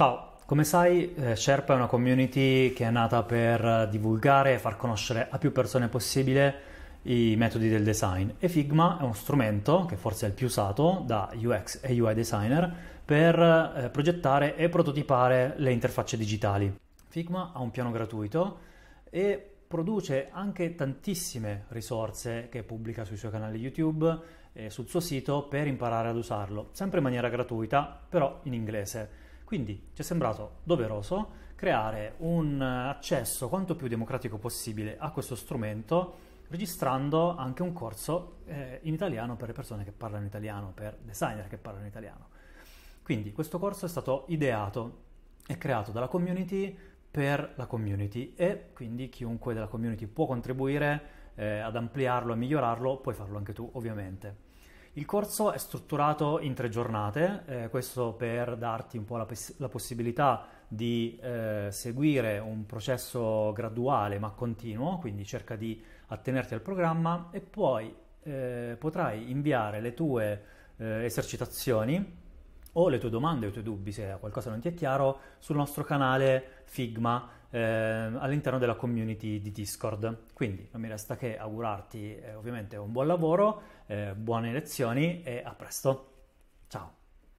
Ciao, come sai eh, Sherpa è una community che è nata per divulgare e far conoscere a più persone possibile i metodi del design e Figma è uno strumento che forse è il più usato da UX e UI designer per eh, progettare e prototipare le interfacce digitali. Figma ha un piano gratuito e produce anche tantissime risorse che pubblica sui suoi canali YouTube e sul suo sito per imparare ad usarlo, sempre in maniera gratuita, però in inglese. Quindi ci è sembrato doveroso creare un eh, accesso quanto più democratico possibile a questo strumento registrando anche un corso eh, in italiano per le persone che parlano italiano, per designer che parlano italiano. Quindi questo corso è stato ideato e creato dalla community per la community e quindi chiunque della community può contribuire eh, ad ampliarlo, e migliorarlo, puoi farlo anche tu ovviamente. Il corso è strutturato in tre giornate, eh, questo per darti un po' la, la possibilità di eh, seguire un processo graduale ma continuo, quindi cerca di attenerti al programma e poi eh, potrai inviare le tue eh, esercitazioni o le tue domande o i tuoi dubbi se qualcosa non ti è chiaro sul nostro canale Figma eh, all'interno della community di Discord. Quindi non mi resta che augurarti eh, ovviamente un buon lavoro, eh, buone lezioni e a presto. Ciao!